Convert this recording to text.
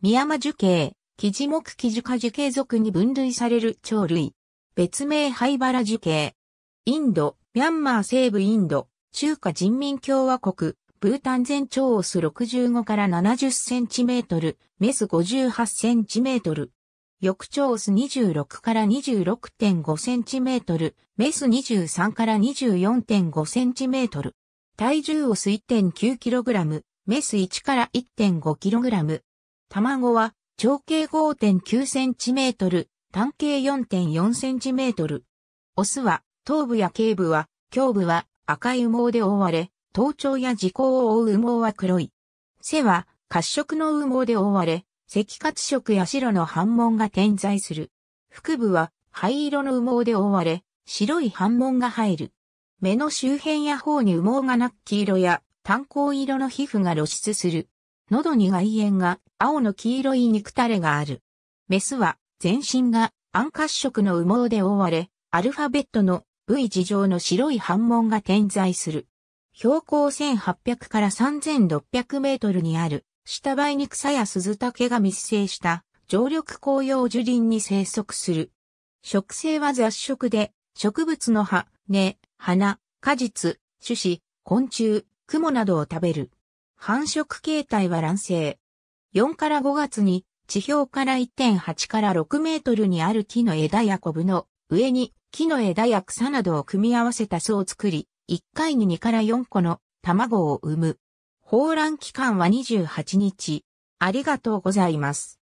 宮間樹形、木地木木樹科樹形属に分類される鳥類。別名ハイバラ樹形。インド、ミャンマー西部インド、中華人民共和国、ブータン全長オス65から70センチメートル、メス58センチメートル。翌長オス26から26.5センチメートル、メス23から24.5センチメートル。体重オス1 9ラムメス1から1 5ラム卵は長径 5.9cm、単径 4.4cm。オスは頭部や頸部は、胸部は赤い羽毛で覆われ、頭頂や耳孔を覆う羽毛は黒い。背は褐色の羽毛で覆われ、赤褐色や白の反紋が点在する。腹部は灰色の羽毛で覆われ、白い反紋が入る。目の周辺や頬に羽毛がなく黄色や炭鉱色の皮膚が露出する。喉に外縁が青の黄色い肉垂れがある。メスは全身が暗褐色の羽毛で覆われ、アルファベットの V 字状の白い斑紋が点在する。標高1800から3600メートルにある、下梅に草や鈴竹が密生した常緑紅葉樹林に生息する。植生は雑食で、植物の葉、根、花、果実、種子、昆虫、雲などを食べる。繁殖形態は卵生。4から5月に地表から1.8から6メートルにある木の枝やコブの上に木の枝や草などを組み合わせた巣を作り、1回に2から4個の卵を産む。放卵期間は28日。ありがとうございます。